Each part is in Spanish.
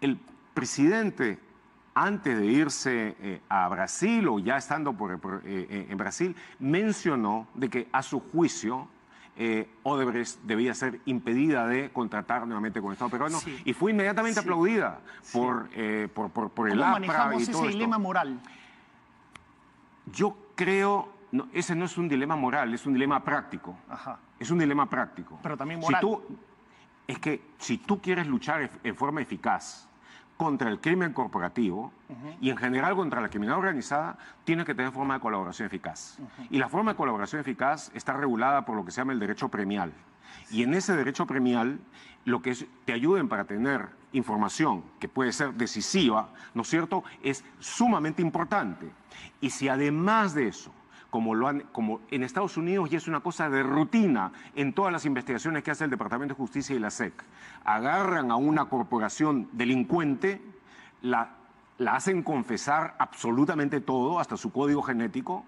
el presidente, antes de irse eh, a Brasil o ya estando eh, eh, en Brasil, mencionó de que a su juicio Odebrecht debía ser impedida de contratar nuevamente con el Estado peruano y fue inmediatamente aplaudida por, por, el ¿Cómo manejamos ese dilema moral? Yo creo, no, ese no es un dilema moral, es un dilema práctico. Ajá. Es un dilema práctico. Pero también moral. Si tú, es que si tú quieres luchar en forma eficaz contra el crimen corporativo y en general contra la criminalidad organizada tiene que tener forma de colaboración eficaz. Y la forma de colaboración eficaz está regulada por lo que se llama el derecho premial. Y en ese derecho premial, lo que te ayuden para tener información que puede ser decisiva, ¿no es cierto?, es sumamente importante. Y si además de eso como lo han, como en Estados Unidos y es una cosa de rutina en todas las investigaciones que hace el Departamento de Justicia y la SEC. Agarran a una corporación delincuente, la, la hacen confesar absolutamente todo, hasta su código genético,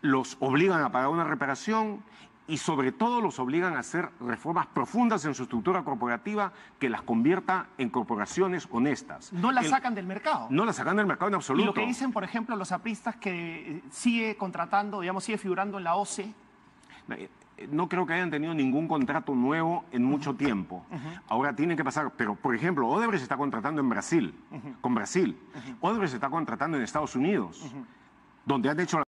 los obligan a pagar una reparación y sobre todo los obligan a hacer reformas profundas en su estructura corporativa que las convierta en corporaciones honestas. No las sacan del mercado. No las sacan del mercado en absoluto. Y lo que dicen, por ejemplo, los apristas que eh, sigue contratando, digamos, sigue figurando en la OCE. Eh, no creo que hayan tenido ningún contrato nuevo en mucho tiempo. Ahora tiene que pasar, pero por ejemplo, Odebrecht está contratando en Brasil, con Brasil. Odebrecht está contratando en Estados Unidos, donde han hecho la...